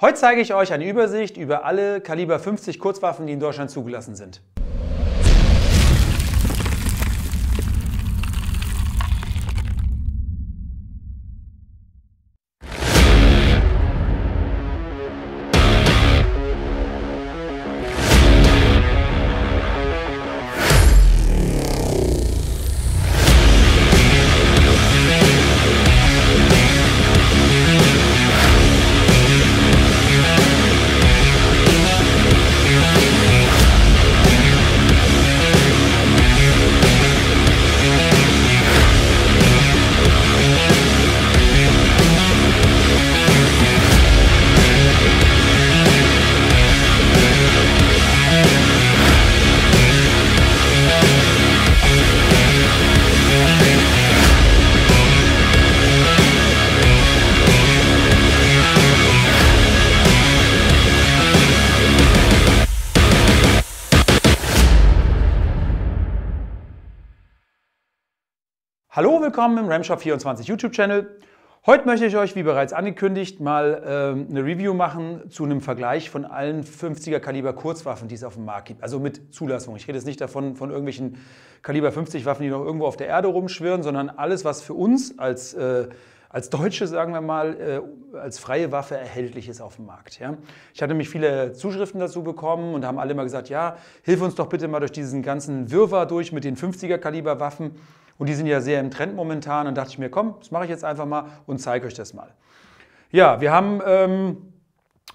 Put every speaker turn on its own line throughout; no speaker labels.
Heute zeige ich euch eine Übersicht über alle Kaliber 50 Kurzwaffen, die in Deutschland zugelassen sind. Hallo, willkommen im Ramshop24 YouTube-Channel. Heute möchte ich euch, wie bereits angekündigt, mal ähm, eine Review machen zu einem Vergleich von allen 50er Kaliber Kurzwaffen, die es auf dem Markt gibt. Also mit Zulassung. Ich rede jetzt nicht davon von irgendwelchen Kaliber 50 Waffen, die noch irgendwo auf der Erde rumschwirren, sondern alles, was für uns als, äh, als Deutsche, sagen wir mal, äh, als freie Waffe erhältlich ist auf dem Markt. Ja? Ich hatte nämlich viele Zuschriften dazu bekommen und haben alle mal gesagt, ja, hilf uns doch bitte mal durch diesen ganzen Wirrwarr durch mit den 50er Kaliber Waffen. Und die sind ja sehr im Trend momentan und dachte ich mir, komm, das mache ich jetzt einfach mal und zeige euch das mal. Ja, wir haben ähm,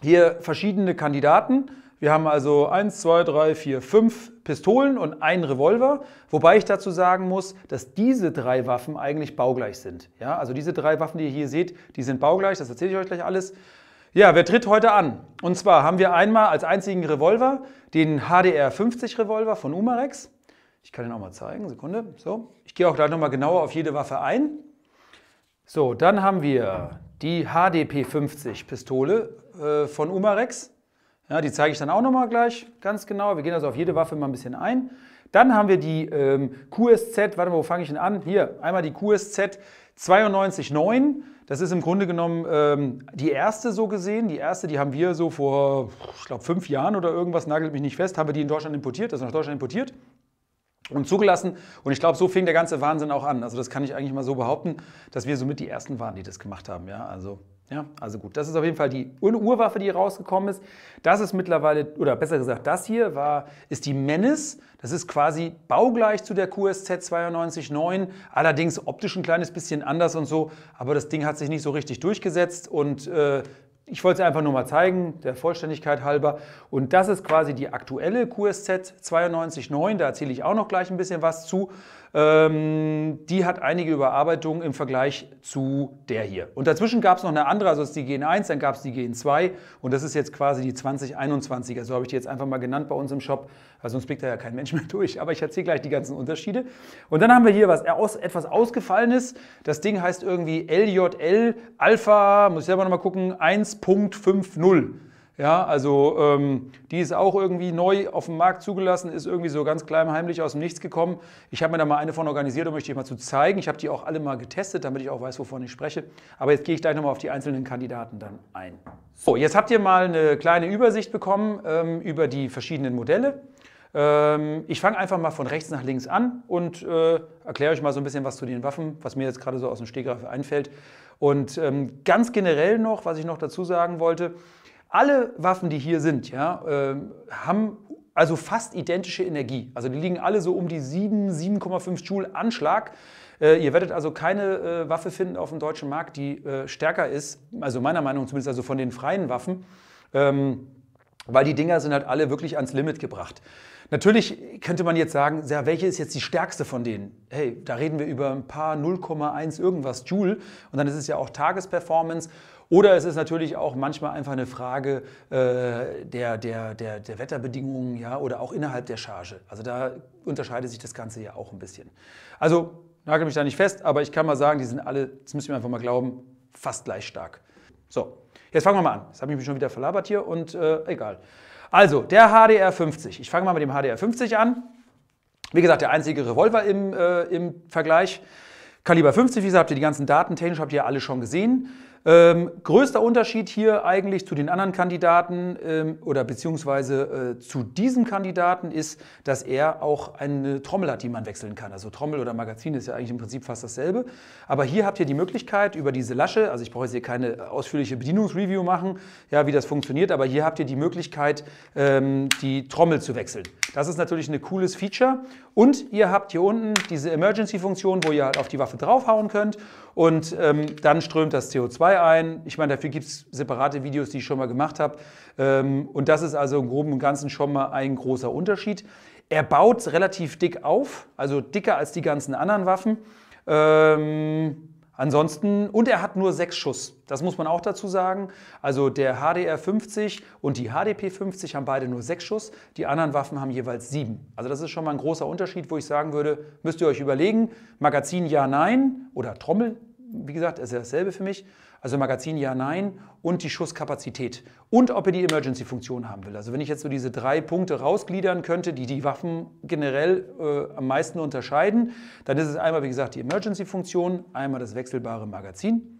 hier verschiedene Kandidaten. Wir haben also 1, 2, 3, 4, 5 Pistolen und einen Revolver, wobei ich dazu sagen muss, dass diese drei Waffen eigentlich baugleich sind. Ja, also diese drei Waffen, die ihr hier seht, die sind baugleich, das erzähle ich euch gleich alles. Ja, wer tritt heute an? Und zwar haben wir einmal als einzigen Revolver den HDR 50 Revolver von Umarex. Ich kann Ihnen auch mal zeigen, Sekunde. So, ich gehe auch gleich nochmal genauer auf jede Waffe ein. So, dann haben wir die HDP50-Pistole äh, von Umarex. Ja, die zeige ich dann auch nochmal gleich ganz genau. Wir gehen also auf jede Waffe mal ein bisschen ein. Dann haben wir die ähm, QSZ, warte mal, wo fange ich denn an? Hier, einmal die QSZ 929. Das ist im Grunde genommen ähm, die erste so gesehen. Die erste, die haben wir so vor, ich glaube, fünf Jahren oder irgendwas, nagelt mich nicht fest, haben wir die in Deutschland importiert, also nach Deutschland importiert und zugelassen. Und ich glaube, so fing der ganze Wahnsinn auch an. Also das kann ich eigentlich mal so behaupten, dass wir somit die ersten waren, die das gemacht haben. Ja, also ja, also gut. Das ist auf jeden Fall die Urwaffe, die rausgekommen ist. Das ist mittlerweile, oder besser gesagt, das hier war, ist die Menace. Das ist quasi baugleich zu der QSZ 929, allerdings optisch ein kleines bisschen anders und so. Aber das Ding hat sich nicht so richtig durchgesetzt und äh, ich wollte es einfach nur mal zeigen, der Vollständigkeit halber. Und das ist quasi die aktuelle QSZ 92.9, da erzähle ich auch noch gleich ein bisschen was zu. Ähm, die hat einige Überarbeitungen im Vergleich zu der hier. Und dazwischen gab es noch eine andere, also ist die GN1, dann gab es die GN2 und das ist jetzt quasi die 2021er. So habe ich die jetzt einfach mal genannt bei uns im Shop, weil sonst blickt da ja kein Mensch mehr durch. Aber ich erzähle gleich die ganzen Unterschiede. Und dann haben wir hier was, etwas Ausgefallenes. Das Ding heißt irgendwie LJL Alpha, muss ich selber nochmal gucken, 1.50. Ja, also ähm, die ist auch irgendwie neu auf dem Markt zugelassen, ist irgendwie so ganz klein heimlich aus dem Nichts gekommen. Ich habe mir da mal eine von organisiert, um euch die mal zu zeigen. Ich habe die auch alle mal getestet, damit ich auch weiß, wovon ich spreche. Aber jetzt gehe ich gleich nochmal auf die einzelnen Kandidaten dann ein. So, jetzt habt ihr mal eine kleine Übersicht bekommen ähm, über die verschiedenen Modelle. Ähm, ich fange einfach mal von rechts nach links an und äh, erkläre euch mal so ein bisschen was zu den Waffen, was mir jetzt gerade so aus dem Stegreif einfällt. Und ähm, ganz generell noch, was ich noch dazu sagen wollte, alle Waffen, die hier sind, ja, äh, haben also fast identische Energie. Also die liegen alle so um die 7, 7,5 Joule Anschlag. Äh, ihr werdet also keine äh, Waffe finden auf dem deutschen Markt, die äh, stärker ist, also meiner Meinung nach, zumindest also von den freien Waffen, ähm, weil die Dinger sind halt alle wirklich ans Limit gebracht. Natürlich könnte man jetzt sagen, ja, welche ist jetzt die stärkste von denen? Hey, da reden wir über ein paar 0,1 irgendwas Joule und dann ist es ja auch Tagesperformance oder es ist natürlich auch manchmal einfach eine Frage äh, der, der, der, der Wetterbedingungen ja, oder auch innerhalb der Charge. Also da unterscheidet sich das Ganze ja auch ein bisschen. Also nagel mich da nicht fest, aber ich kann mal sagen, die sind alle, das müssen wir einfach mal glauben, fast gleich stark. So, jetzt fangen wir mal an. Jetzt habe ich mich schon wieder verlabert hier und äh, egal. Also, der HDR50. Ich fange mal mit dem HDR50 an. Wie gesagt, der einzige Revolver im, äh, im Vergleich. Kaliber 50, wie gesagt, habt ihr die ganzen Daten technisch, habt ihr ja alle schon gesehen. Ähm, größter Unterschied hier eigentlich zu den anderen Kandidaten ähm, oder beziehungsweise äh, zu diesem Kandidaten ist, dass er auch eine Trommel hat, die man wechseln kann. Also Trommel oder Magazin ist ja eigentlich im Prinzip fast dasselbe. Aber hier habt ihr die Möglichkeit über diese Lasche, also ich brauche jetzt hier keine ausführliche Bedienungsreview machen, ja, wie das funktioniert, aber hier habt ihr die Möglichkeit, ähm, die Trommel zu wechseln. Das ist natürlich ein cooles Feature. Und ihr habt hier unten diese Emergency-Funktion, wo ihr halt auf die Waffe draufhauen könnt und ähm, dann strömt das CO2 ein. Ich meine, dafür gibt es separate Videos, die ich schon mal gemacht habe. Ähm, und das ist also im Groben und Ganzen schon mal ein großer Unterschied. Er baut relativ dick auf, also dicker als die ganzen anderen Waffen. Ähm, ansonsten, und er hat nur sechs Schuss. Das muss man auch dazu sagen. Also der HDR 50 und die HDP 50 haben beide nur sechs Schuss. Die anderen Waffen haben jeweils sieben. Also das ist schon mal ein großer Unterschied, wo ich sagen würde, müsst ihr euch überlegen, Magazin ja, nein oder Trommel wie gesagt, ist ja dasselbe für mich. Also Magazin ja, nein und die Schusskapazität und ob er die Emergency-Funktion haben will. Also wenn ich jetzt so diese drei Punkte rausgliedern könnte, die die Waffen generell äh, am meisten unterscheiden, dann ist es einmal, wie gesagt, die Emergency-Funktion, einmal das wechselbare Magazin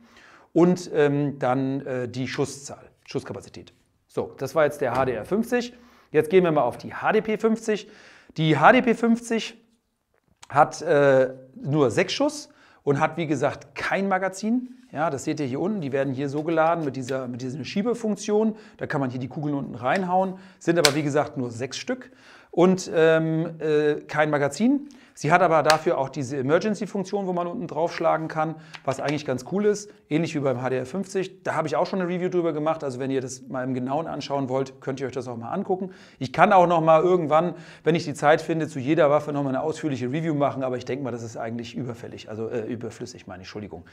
und ähm, dann äh, die Schusszahl, Schusskapazität. So, das war jetzt der HDR 50. Jetzt gehen wir mal auf die HDP 50. Die HDP 50 hat äh, nur sechs Schuss und hat wie gesagt kein Magazin. Ja, das seht ihr hier unten. Die werden hier so geladen mit dieser, mit dieser Schiebefunktion. Da kann man hier die Kugeln unten reinhauen. Sind aber wie gesagt nur sechs Stück und ähm, äh, kein Magazin. Sie hat aber dafür auch diese Emergency-Funktion, wo man unten draufschlagen kann, was eigentlich ganz cool ist, ähnlich wie beim HDR50. Da habe ich auch schon eine Review drüber gemacht, also wenn ihr das mal im Genauen anschauen wollt, könnt ihr euch das auch mal angucken. Ich kann auch noch mal irgendwann, wenn ich die Zeit finde, zu jeder Waffe noch mal eine ausführliche Review machen, aber ich denke mal, das ist eigentlich überfällig, also äh, überflüssig meine ich, Entschuldigung.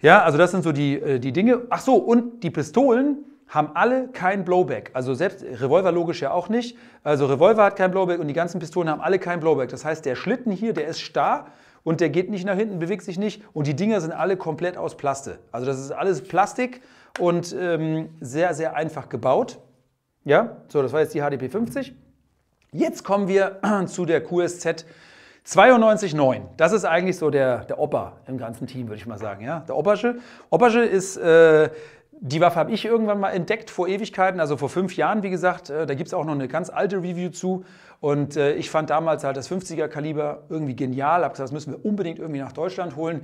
Ja, also das sind so die, äh, die Dinge. Ach so, und die Pistolen, haben alle kein Blowback. Also selbst Revolver logisch ja auch nicht. Also Revolver hat kein Blowback und die ganzen Pistolen haben alle kein Blowback. Das heißt, der Schlitten hier, der ist starr und der geht nicht nach hinten, bewegt sich nicht und die Dinger sind alle komplett aus Plaste. Also das ist alles Plastik und ähm, sehr, sehr einfach gebaut. Ja, so, das war jetzt die HDP 50. Jetzt kommen wir zu der QSZ 92,9. Das ist eigentlich so der, der Opa im ganzen Team, würde ich mal sagen. Ja? Der Oppersche. Oppersche ist äh, die Waffe habe ich irgendwann mal entdeckt vor Ewigkeiten, also vor fünf Jahren, wie gesagt. Äh, da gibt es auch noch eine ganz alte Review zu. Und äh, ich fand damals halt das 50er Kaliber irgendwie genial. Habe gesagt, das müssen wir unbedingt irgendwie nach Deutschland holen.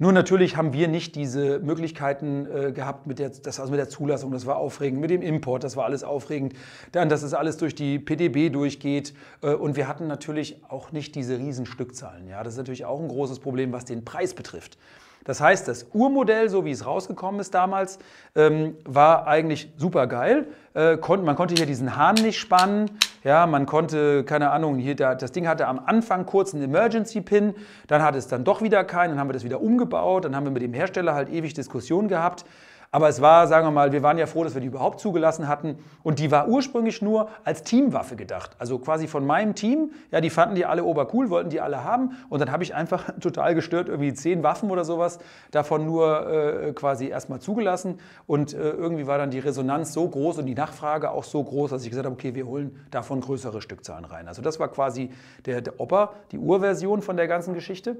Nur natürlich haben wir nicht diese Möglichkeiten äh, gehabt mit der, das also mit der Zulassung, das war aufregend, mit dem Import, das war alles aufregend. Dann, dass es alles durch die PDB durchgeht. Äh, und wir hatten natürlich auch nicht diese Riesenstückzahlen. Ja, das ist natürlich auch ein großes Problem, was den Preis betrifft. Das heißt, das Urmodell, so wie es rausgekommen ist damals, ähm, war eigentlich super geil. Äh, kon man konnte hier diesen Hahn nicht spannen. Ja, man konnte, keine Ahnung, hier da, das Ding hatte am Anfang kurz einen Emergency-Pin, dann hatte es dann doch wieder keinen, dann haben wir das wieder umgebaut, dann haben wir mit dem Hersteller halt ewig Diskussionen gehabt. Aber es war, sagen wir mal, wir waren ja froh, dass wir die überhaupt zugelassen hatten. Und die war ursprünglich nur als Teamwaffe gedacht. Also quasi von meinem Team. Ja, die fanden die alle obercool, wollten die alle haben. Und dann habe ich einfach total gestört, irgendwie zehn Waffen oder sowas davon nur äh, quasi erstmal zugelassen. Und äh, irgendwie war dann die Resonanz so groß und die Nachfrage auch so groß, dass ich gesagt habe, okay, wir holen davon größere Stückzahlen rein. Also das war quasi der, der Oper, die Urversion von der ganzen Geschichte.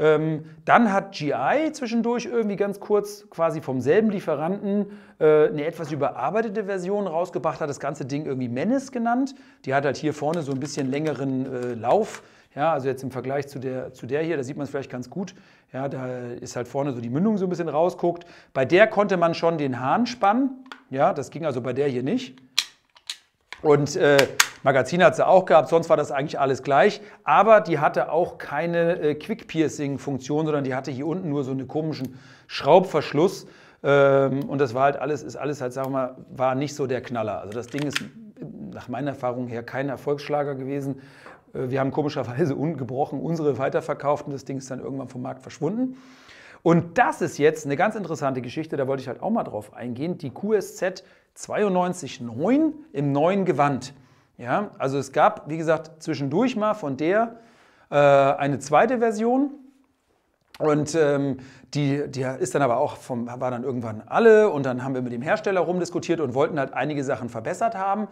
Ähm, dann hat GI zwischendurch irgendwie ganz kurz quasi vom selben Lieferanten äh, eine etwas überarbeitete Version rausgebracht, hat das ganze Ding irgendwie Menace genannt. Die hat halt hier vorne so ein bisschen längeren äh, Lauf. Ja, also jetzt im Vergleich zu der, zu der hier, da sieht man es vielleicht ganz gut. Ja, da ist halt vorne so die Mündung so ein bisschen rausguckt. Bei der konnte man schon den Hahn spannen. Ja, das ging also bei der hier nicht. Und äh, Magazin hat sie auch gehabt, sonst war das eigentlich alles gleich. Aber die hatte auch keine äh, Quick-Piercing-Funktion, sondern die hatte hier unten nur so einen komischen Schraubverschluss. Ähm, und das war halt alles, ist alles halt, sagen wir mal, war nicht so der Knaller. Also das Ding ist nach meiner Erfahrung her kein Erfolgsschlager gewesen. Äh, wir haben komischerweise ungebrochen unsere weiterverkauft und das Ding ist dann irgendwann vom Markt verschwunden. Und das ist jetzt eine ganz interessante Geschichte, da wollte ich halt auch mal drauf eingehen, die QSZ 92.9 im neuen Gewand. Ja, also es gab, wie gesagt, zwischendurch mal von der äh, eine zweite Version, und ähm, die, die ist dann aber auch vom, war dann irgendwann alle und dann haben wir mit dem Hersteller rumdiskutiert und wollten halt einige Sachen verbessert haben.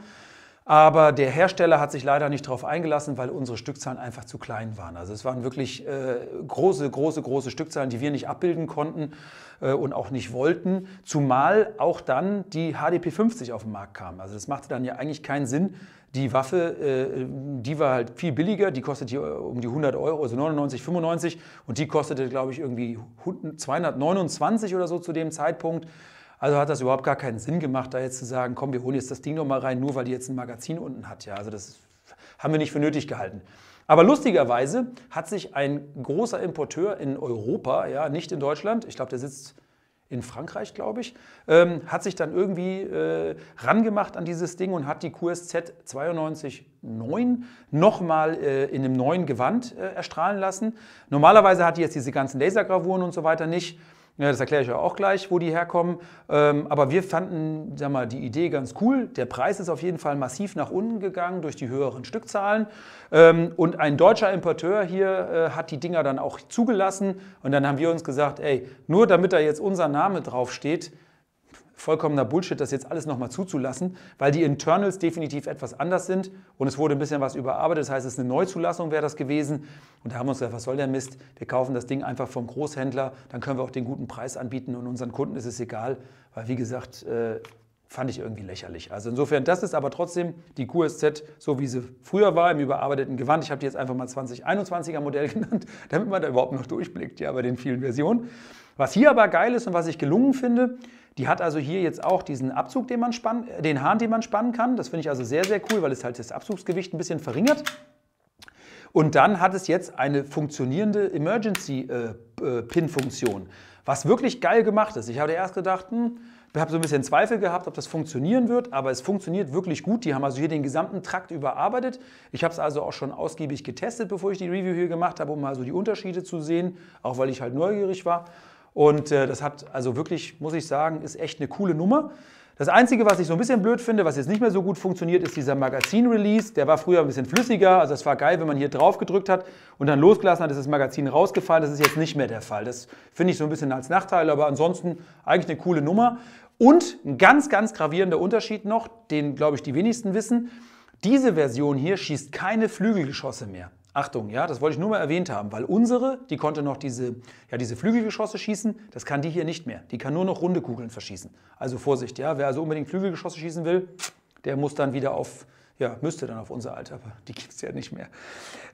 Aber der Hersteller hat sich leider nicht darauf eingelassen, weil unsere Stückzahlen einfach zu klein waren. Also es waren wirklich äh, große, große, große Stückzahlen, die wir nicht abbilden konnten äh, und auch nicht wollten. Zumal auch dann die HDP 50 auf den Markt kam. Also das machte dann ja eigentlich keinen Sinn. Die Waffe, äh, die war halt viel billiger, die kostet hier äh, um die 100 Euro, also 99, 95 und die kostete, glaube ich, irgendwie 229 oder so zu dem Zeitpunkt. Also hat das überhaupt gar keinen Sinn gemacht, da jetzt zu sagen, komm, wir holen jetzt das Ding noch mal rein, nur weil die jetzt ein Magazin unten hat. Ja, also das haben wir nicht für nötig gehalten. Aber lustigerweise hat sich ein großer Importeur in Europa, ja, nicht in Deutschland, ich glaube, der sitzt in Frankreich, glaube ich, ähm, hat sich dann irgendwie äh, rangemacht an dieses Ding und hat die QSZ 929 nochmal äh, in einem neuen Gewand äh, erstrahlen lassen. Normalerweise hat die jetzt diese ganzen Lasergravuren und so weiter nicht. Ja, das erkläre ich ja auch gleich, wo die herkommen. Ähm, aber wir fanden sag mal, die Idee ganz cool. Der Preis ist auf jeden Fall massiv nach unten gegangen durch die höheren Stückzahlen. Ähm, und ein deutscher Importeur hier äh, hat die Dinger dann auch zugelassen. Und dann haben wir uns gesagt, ey, nur damit da jetzt unser Name draufsteht, vollkommener Bullshit, das jetzt alles nochmal zuzulassen, weil die Internals definitiv etwas anders sind und es wurde ein bisschen was überarbeitet. Das heißt, es ist eine Neuzulassung wäre das gewesen. Und da haben wir uns gesagt, was soll der Mist? Wir kaufen das Ding einfach vom Großhändler, dann können wir auch den guten Preis anbieten und unseren Kunden ist es egal, weil wie gesagt, äh, fand ich irgendwie lächerlich. Also insofern, das ist aber trotzdem die QSZ, so wie sie früher war, im überarbeiteten Gewand. Ich habe die jetzt einfach mal 2021er Modell genannt, damit man da überhaupt noch durchblickt, ja, bei den vielen Versionen. Was hier aber geil ist und was ich gelungen finde, die hat also hier jetzt auch diesen Abzug, den man spannen, äh, den Hahn, den man spannen kann. Das finde ich also sehr, sehr cool, weil es halt das Abzugsgewicht ein bisschen verringert. Und dann hat es jetzt eine funktionierende Emergency-Pin-Funktion, äh, äh, was wirklich geil gemacht ist. Ich habe erst gedacht, hm, ich habe so ein bisschen Zweifel gehabt, ob das funktionieren wird, aber es funktioniert wirklich gut. Die haben also hier den gesamten Trakt überarbeitet. Ich habe es also auch schon ausgiebig getestet, bevor ich die Review hier gemacht habe, um mal so die Unterschiede zu sehen, auch weil ich halt neugierig war. Und äh, das hat also wirklich, muss ich sagen, ist echt eine coole Nummer. Das Einzige, was ich so ein bisschen blöd finde, was jetzt nicht mehr so gut funktioniert, ist dieser Magazin-Release. Der war früher ein bisschen flüssiger. Also es war geil, wenn man hier drauf gedrückt hat und dann losgelassen hat, ist das Magazin rausgefallen. Das ist jetzt nicht mehr der Fall. Das finde ich so ein bisschen als Nachteil, aber ansonsten eigentlich eine coole Nummer. Und ein ganz, ganz gravierender Unterschied noch, den, glaube ich, die wenigsten wissen. Diese Version hier schießt keine Flügelgeschosse mehr. Achtung, ja, das wollte ich nur mal erwähnt haben, weil unsere, die konnte noch diese, ja, diese Flügelgeschosse schießen, das kann die hier nicht mehr. Die kann nur noch runde Kugeln verschießen. Also Vorsicht, ja, wer also unbedingt Flügelgeschosse schießen will, der muss dann wieder auf ja, müsste dann auf unser Alter, aber die gibt es ja nicht mehr.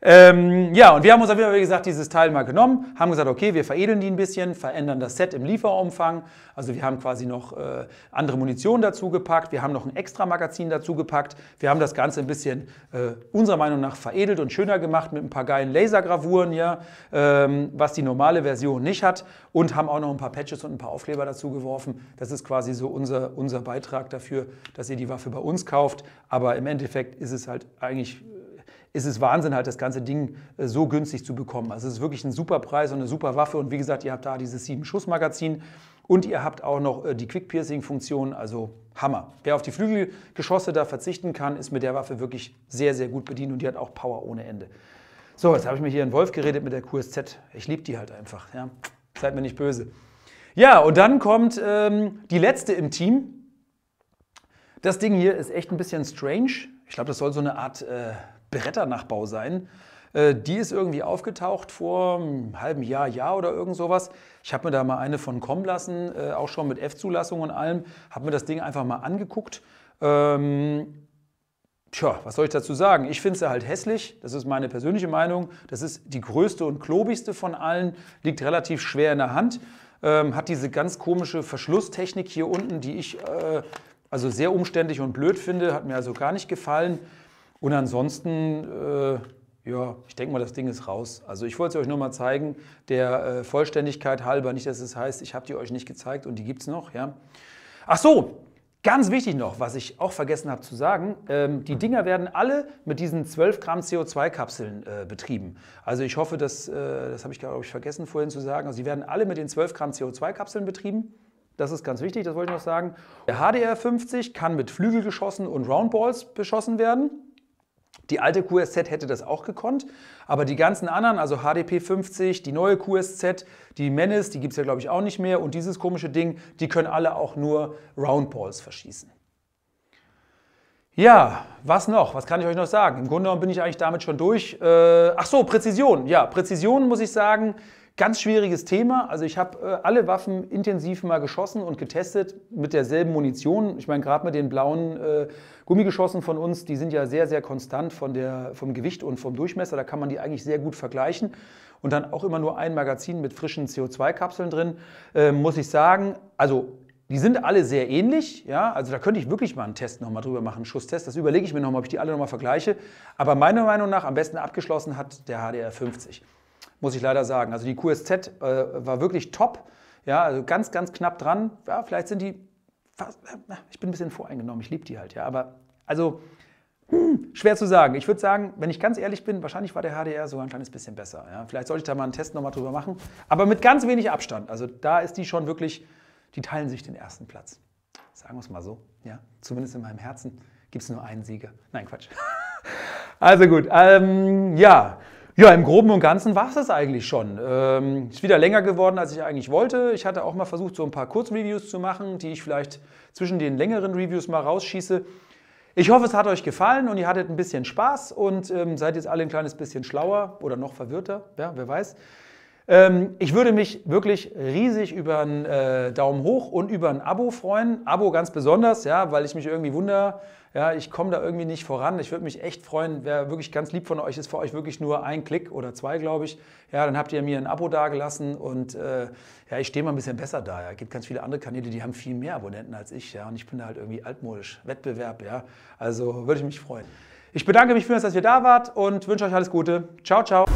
Ähm, ja, und wir haben uns auf jeden Fall, wie gesagt, dieses Teil mal genommen, haben gesagt, okay, wir veredeln die ein bisschen, verändern das Set im Lieferumfang. Also wir haben quasi noch äh, andere Munition dazu gepackt, wir haben noch ein extra Magazin dazu gepackt, wir haben das Ganze ein bisschen äh, unserer Meinung nach veredelt und schöner gemacht mit ein paar geilen Lasergravuren, ja, ähm, was die normale Version nicht hat und haben auch noch ein paar Patches und ein paar Aufkleber dazu geworfen. Das ist quasi so unser, unser Beitrag dafür, dass ihr die Waffe bei uns kauft, aber im Endeffekt Endeffekt ist es halt eigentlich ist es Wahnsinn, halt das ganze Ding äh, so günstig zu bekommen. Also es ist wirklich ein super Preis und eine super Waffe. Und wie gesagt, ihr habt da dieses 7-Schuss-Magazin und ihr habt auch noch äh, die Quick-Piercing-Funktion, also Hammer. Wer auf die Flügelgeschosse da verzichten kann, ist mit der Waffe wirklich sehr, sehr gut bedient und die hat auch Power ohne Ende. So, jetzt habe ich mir hier einen Wolf geredet mit der QSZ. Ich liebe die halt einfach. Ja. Seid mir nicht böse. Ja, und dann kommt ähm, die letzte im Team. Das Ding hier ist echt ein bisschen strange ich glaube, das soll so eine Art äh, Bretternachbau sein. Äh, die ist irgendwie aufgetaucht vor einem hm, halben Jahr, Jahr oder irgend sowas. Ich habe mir da mal eine von kommen lassen, äh, auch schon mit F-Zulassung und allem. Habe mir das Ding einfach mal angeguckt. Ähm, tja, was soll ich dazu sagen? Ich finde sie halt hässlich. Das ist meine persönliche Meinung. Das ist die größte und klobigste von allen. Liegt relativ schwer in der Hand. Ähm, hat diese ganz komische Verschlusstechnik hier unten, die ich äh, also sehr umständlich und blöd finde, hat mir also gar nicht gefallen. Und ansonsten, äh, ja, ich denke mal, das Ding ist raus. Also ich wollte es euch nur mal zeigen, der äh, Vollständigkeit halber, nicht, dass es heißt, ich habe die euch nicht gezeigt und die gibt es noch, ja. Ach so, Ganz wichtig noch, was ich auch vergessen habe zu sagen, ähm, die Dinger werden alle mit diesen 12 Gramm CO2-Kapseln äh, betrieben. Also ich hoffe, dass, äh, das habe ich glaube ich vergessen vorhin zu sagen, also werden alle mit den 12 Gramm CO2-Kapseln betrieben. Das ist ganz wichtig, das wollte ich noch sagen. Der HDR50 kann mit Flügelgeschossen und Roundballs beschossen werden. Die alte QSZ hätte das auch gekonnt, aber die ganzen anderen, also HDP50, die neue QSZ, die Menace, die gibt es ja glaube ich auch nicht mehr und dieses komische Ding, die können alle auch nur Roundballs verschießen. Ja, was noch? Was kann ich euch noch sagen? Im Grunde genommen bin ich eigentlich damit schon durch. Äh, ach so, Präzision. Ja, Präzision muss ich sagen, Ganz schwieriges Thema. Also ich habe äh, alle Waffen intensiv mal geschossen und getestet mit derselben Munition. Ich meine, gerade mit den blauen äh, Gummigeschossen von uns, die sind ja sehr, sehr konstant von der, vom Gewicht und vom Durchmesser. Da kann man die eigentlich sehr gut vergleichen. Und dann auch immer nur ein Magazin mit frischen CO2-Kapseln drin, äh, muss ich sagen. Also die sind alle sehr ähnlich, ja, also da könnte ich wirklich mal einen Test nochmal drüber machen, einen Schusstest, das überlege ich mir nochmal, ob ich die alle nochmal vergleiche, aber meiner Meinung nach am besten abgeschlossen hat der HDR 50 muss ich leider sagen. Also die QSZ äh, war wirklich top. Ja, also ganz, ganz knapp dran. Ja, vielleicht sind die fast, äh, ich bin ein bisschen voreingenommen, ich liebe die halt, ja. Aber also hm, schwer zu sagen. Ich würde sagen, wenn ich ganz ehrlich bin, wahrscheinlich war der HDR sogar ein kleines bisschen besser. Ja. Vielleicht sollte ich da mal einen Test nochmal drüber machen. Aber mit ganz wenig Abstand. Also da ist die schon wirklich, die teilen sich den ersten Platz. Sagen wir es mal so. Ja. Zumindest in meinem Herzen gibt es nur einen Sieger. Nein, Quatsch. also gut, ähm, ja. Ja, im Groben und Ganzen war es das eigentlich schon. Ähm, ist wieder länger geworden, als ich eigentlich wollte. Ich hatte auch mal versucht, so ein paar Kurzreviews zu machen, die ich vielleicht zwischen den längeren Reviews mal rausschieße. Ich hoffe, es hat euch gefallen und ihr hattet ein bisschen Spaß und ähm, seid jetzt alle ein kleines bisschen schlauer oder noch verwirrter, ja, wer weiß. Ähm, ich würde mich wirklich riesig über einen äh, Daumen hoch und über ein Abo freuen. Abo ganz besonders, ja, weil ich mich irgendwie wundere, ja, ich komme da irgendwie nicht voran. Ich würde mich echt freuen, wer wirklich ganz lieb von euch. Ist für euch wirklich nur ein Klick oder zwei, glaube ich. Ja, dann habt ihr mir ein Abo dagelassen und äh, ja, ich stehe mal ein bisschen besser da. Ja. Es gibt ganz viele andere Kanäle, die haben viel mehr Abonnenten als ich. Ja, und ich bin da halt irgendwie altmodisch. Wettbewerb, ja. Also würde ich mich freuen. Ich bedanke mich für das, dass ihr da wart und wünsche euch alles Gute. Ciao, ciao.